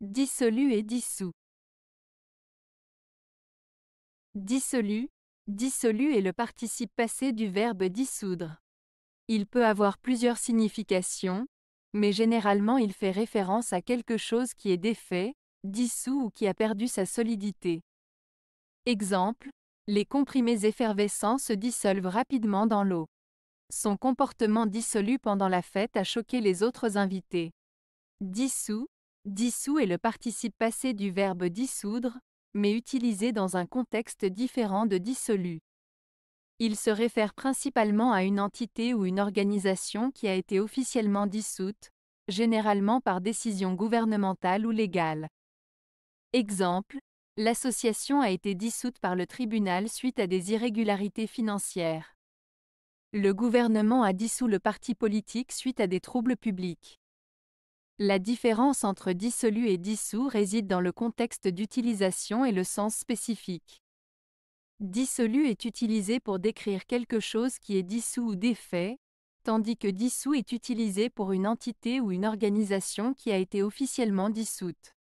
dissolu et dissous. Dissolu, dissolu est le participe passé du verbe dissoudre. Il peut avoir plusieurs significations, mais généralement il fait référence à quelque chose qui est défait, dissous ou qui a perdu sa solidité. Exemple, les comprimés effervescents se dissolvent rapidement dans l'eau. Son comportement dissolu pendant la fête a choqué les autres invités. Dissous, Dissous est le participe passé du verbe dissoudre, mais utilisé dans un contexte différent de dissolu. Il se réfère principalement à une entité ou une organisation qui a été officiellement dissoute, généralement par décision gouvernementale ou légale. Exemple, l'association a été dissoute par le tribunal suite à des irrégularités financières. Le gouvernement a dissous le parti politique suite à des troubles publics. La différence entre dissolu et dissous réside dans le contexte d'utilisation et le sens spécifique. Dissolu est utilisé pour décrire quelque chose qui est dissous ou défait, tandis que dissous est utilisé pour une entité ou une organisation qui a été officiellement dissoute.